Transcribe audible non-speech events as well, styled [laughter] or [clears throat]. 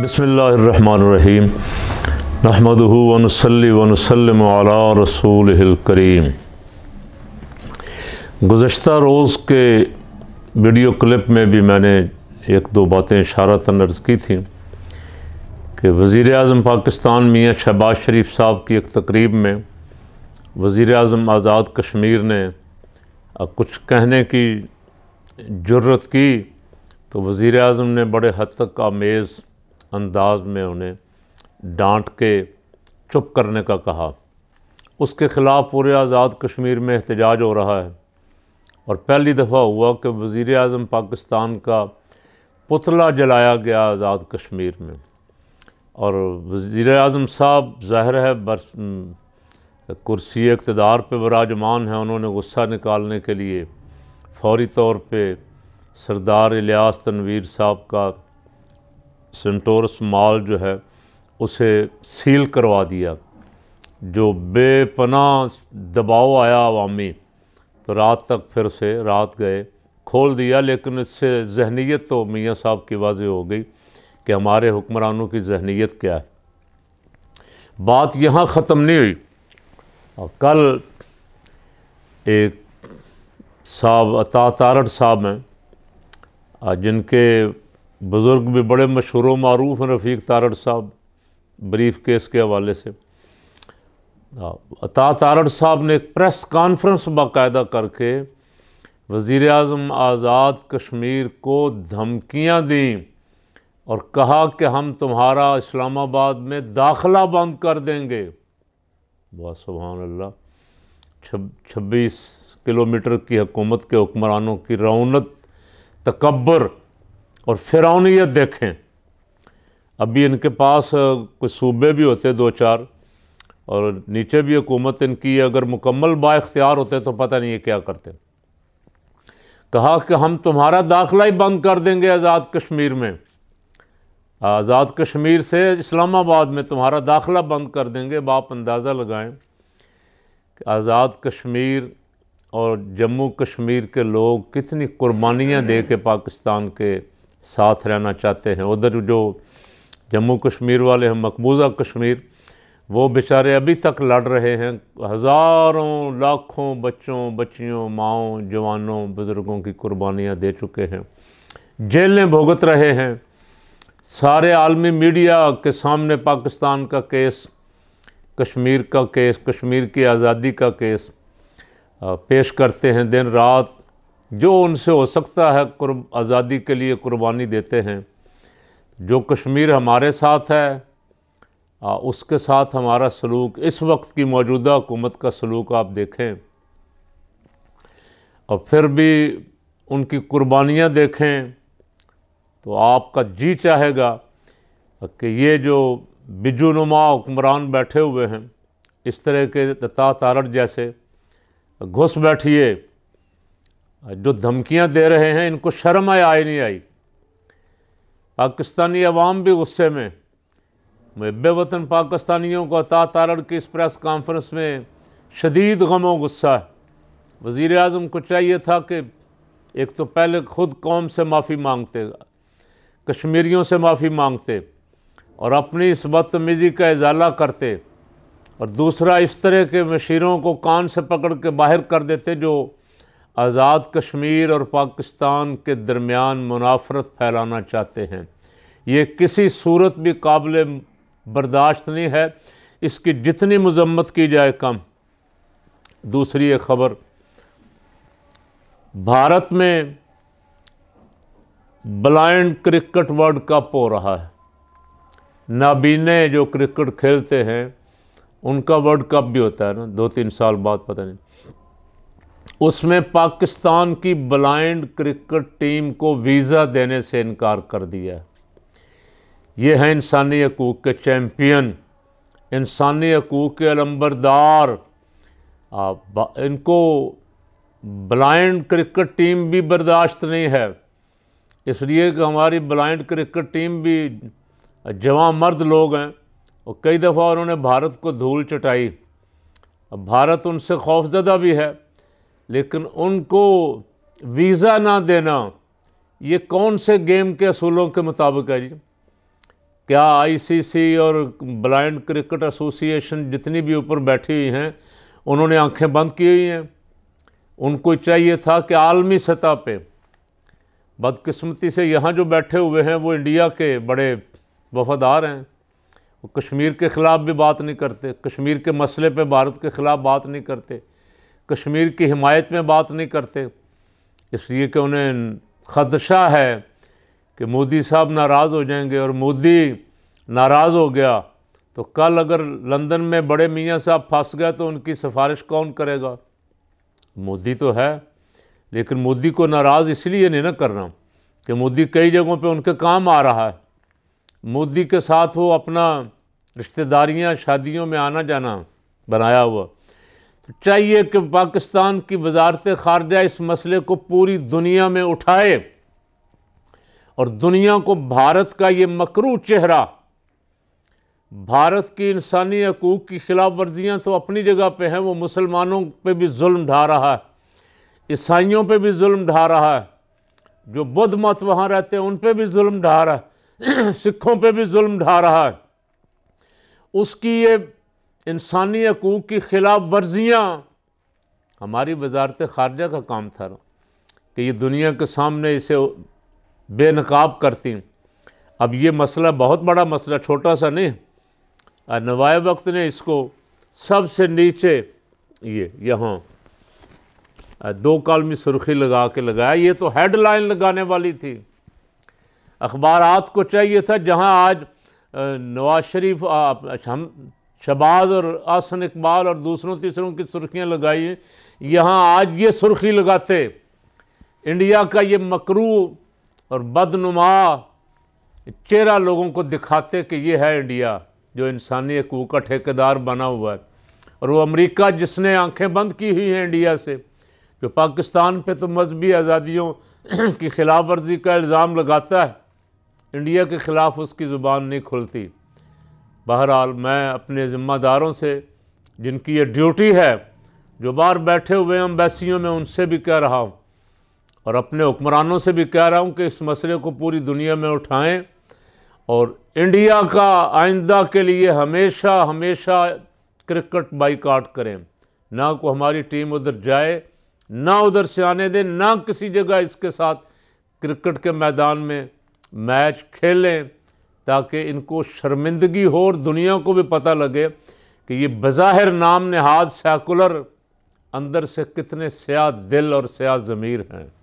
बसमीम नहमदूनसलीसलम रसूल करीम गुज्त रोज़ के वीडियो क्लिप में भी मैंने एक दो बातें इशारा तनर्ज की थी कि वज़ी अजम पाकिस्तान मियाँ शहबाज शरीफ साहब की एक तकरीब में वज़ी अजम आज़ाद कश्मीर ने कुछ कहने की जरूरत की तो वज़ी अजम ने बड़े हद तक आमेज़ अंदाज में उन्हें डांट के चुप करने का कहा उसके ख़िलाफ़ पूरे आज़ाद कश्मीर में एहतजाज हो रहा है और पहली दफ़ा हुआ कि वज़ी अजम पाकिस्तान का पुतला जलाया गया आज़ाद कश्मीर में और वज़ी अजम साहब ज़ाहिर है बरस कुर्सी इकतदार पर बराजमान है उन्होंने गुस्सा निकालने के लिए फौरी तौर पर सरदार इलियास तनवीर साहब का सेंटोरस माल जो है उसे सील करवा दिया जो बेपना दबाव आया आवामी तो रात तक फिर से रात गए खोल दिया लेकिन इससे जहनीत तो मियाँ साहब की वाज हो गई कि हमारे हुक्मरानों की जहनीत क्या है बात यहाँ ख़त्म नहीं हुई और कल एक साहब अता तारड़ साहब हैं जिनके बुज़ुर्ग भी बड़े मशहूर मरूफ हैं रफ़ीक तारड़ साहब ब्रीफ केस के हवाले से हाँ, अता तारड़ साहब ने एक प्रेस कॉन्फ्रेंस बाकायदा करके वज़ी अजम आज़ाद कश्मीर को धमकियाँ दी और कहा कि हम तुम्हारा इस्लामाबाद में दाखला बंद कर देंगे बहुत अल्लाह छब्बीस किलोमीटर की हुकूमत के हुक्मरानों की रौनत तकबर और फिरौनीत देखें अभी इनके पास कुछ सूबे भी होते दो चार और नीचे भी हुकूमत इनकी अगर मुकम्मल बाख्तियार होते तो पता नहीं ये क्या करते कहा कि हम तुम्हारा दाखिला ही बंद कर देंगे आज़ाद कश्मीर में आज़ाद कश्मीर से इस्लामाबाद में तुम्हारा दाखिला बंद कर देंगे बाप अंदाज़ा लगाएं कि आज़ाद कश्मीर और जम्मू कश्मीर के लोग कितनी कुर्बानियाँ दे के पाकिस्तान के साथ रहना चाहते हैं उधर जो जम्मू कश्मीर वाले हैं मकबूजा कश्मीर वो बेचारे अभी तक लड़ रहे हैं हज़ारों लाखों बच्चों बच्चियों माओं जवानों बुज़ुर्गों की कुर्बानियाँ दे चुके हैं जेलें भुगत रहे हैं सारे आलमी मीडिया के सामने पाकिस्तान का केस कश्मीर का केस कश्मीर की आज़ादी का केस पेश करते हैं दिन रात जो उनसे हो सकता है आज़ादी के लिए कुर्बानी देते हैं जो कश्मीर हमारे साथ है आ, उसके साथ हमारा सलूक इस वक्त की मौजूदा हुकूमत का सलूक आप देखें और फिर भी उनकी कुर्बानियाँ देखें तो आपका जी चाहेगा कि ये जो बिजुनुमा हुक्मरान बैठे हुए हैं इस तरह के तारड़ जैसे घुस बैठिए जो धमकियां दे रहे हैं इनको शर्म आए आई नहीं आई पाकिस्तानी अवाम भी गुस्से में महब वतन पाकिस्तानियों को अता तारण की इस प्रेस कॉन्फ्रेंस में शदीद गमो गुस्सा है वज़ी अजम को चाहिए था कि एक तो पहले ख़ुद कौम से माफ़ी मांगते कश्मीरियों से माफ़ी मांगते और अपनी इस बदतमीज़ी का इजाला करते और दूसरा इस तरह के मशीरों को कान से पकड़ के बाहर कर देते जो आज़ाद कश्मीर और पाकिस्तान के दरमियान मुनाफरत फैलाना चाहते हैं ये किसी सूरत भी काबिल बर्दाश्त नहीं है इसकी जितनी मजम्मत की जाए कम दूसरी एक ख़बर भारत में ब्लाइंड क्रिकेट वर्ल्ड कप हो रहा है नाबीने जो क्रिकेट खेलते हैं उनका वर्ल्ड कप भी होता है ना दो तीन साल बाद पता नहीं उसमें पाकिस्तान की ब्लाइंड क्रिकेट टीम को वीज़ा देने से इनकार कर दिया ये हैं इंसानी हकूक़ के चैम्पियन इंसानी हकूक़ के अलम्बरदार इनको ब्लाइंड क्रिकेट टीम भी बर्दाश्त नहीं है इसलिए कि हमारी ब्लाइंड क्रिकेट टीम भी जवान मर्द लोग हैं और कई दफ़ा उन्होंने भारत को धूल चटाई भारत उनसे खौफजदा भी है लेकिन उनको वीज़ा ना देना ये कौन से गेम के असूलों के मुताबिक है जी क्या आईसीसी और ब्लाइंड क्रिकेट एसोसिएशन जितनी भी ऊपर बैठी हुई हैं उन्होंने आंखें बंद की हुई हैं उनको चाहिए था कि आलमी सतह पे बदकिस्मती से यहाँ जो बैठे हुए हैं वो इंडिया के बड़े वफादार हैं वो कश्मीर के ख़िलाफ़ भी बात नहीं करते कश्मीर के मसले पे भारत के ख़िलाफ़ बात नहीं करते कश्मीर की हिमायत में बात नहीं करते इसलिए कि उन्हें ख़दशा है कि मोदी साहब नाराज़ हो जाएंगे और मोदी नाराज़ हो गया तो कल अगर लंदन में बड़े मियाँ साहब फंस गए तो उनकी सिफारिश कौन करेगा मोदी तो है लेकिन मोदी को नाराज़ इसलिए नहीं ना करना कि मोदी कई जगहों पे उनके काम आ रहा है मोदी के साथ वो अपना रिश्तेदारियाँ शादियों में आना जाना बनाया हुआ चाहिए कि पाकिस्तान की वजारत खारजा इस मसले को पूरी दुनिया में उठाए और दुनिया को भारत का ये मकरू चेहरा भारत की इंसानी हकूक़ की खिलाफ वर्जियाँ तो अपनी जगह पे हैं वो मुसलमानों पे भी जुल्म ढा रहा है ईसाइयों पे भी जुल्म ढा रहा है जो बुद्ध मत वहाँ रहते हैं उन पे भी जुल्म ढा रहा है [clears throat] सिखों पे भी जुल्म ढा रहा है उसकी ये इंसानी हकूक़ की ख़िलाफ़ वर्जियाँ हमारी वजारत ख़ारजा का काम था कि ये दुनिया के सामने इसे बेनकाब करती अब ये मसला बहुत बड़ा मसला छोटा सा नहीं नवाए वक्त ने इसको सबसे नीचे ये यहाँ दो में सुर्खी लगा के लगाया ये तो हेडलाइन लगाने वाली थी अखबार को चाहिए था जहाँ आज नवाज शरीफ अच्छा, हम शबाज और आसन इकबाल और दूसरों तीसरों की सुर्खियाँ लगाई हैं यहाँ आज ये सुर्खी लगाते इंडिया का ये मकरू और बदनुमा चेहरा लोगों को दिखाते कि ये है इंडिया जो इंसानी हकूक़ का ठेकेदार बना हुआ है और वो अमेरिका जिसने आंखें बंद की हुई हैं इंडिया से जो पाकिस्तान पे तो मजहबी आज़ादियों की खिलाफ वर्जी का इल्ज़ाम लगाता है इंडिया के ख़िलाफ़ उसकी ज़ुबान नहीं खुलती बहरहाल मैं अपने ज़िम्मेदारों से जिनकी ये ड्यूटी है जो बाहर बैठे हुए अम्बेसियों में उनसे भी कह रहा हूँ और अपने हुक्मरानों से भी कह रहा हूँ कि इस मसले को पूरी दुनिया में उठाएँ और इंडिया का आइंदा के लिए हमेशा हमेशा क्रिकेट बाईकाट करें ना को हमारी टीम उधर जाए ना उधर से आने दें ना किसी जगह इसके साथ क्रिकेट के मैदान में मैच खेलें ताकि इनको शर्मिंदगी हो और दुनिया को भी पता लगे कि ये बज़ाहिर नाम नहाद सेकुलर अंदर से कितने स्या दिल और स्या ज़मीर हैं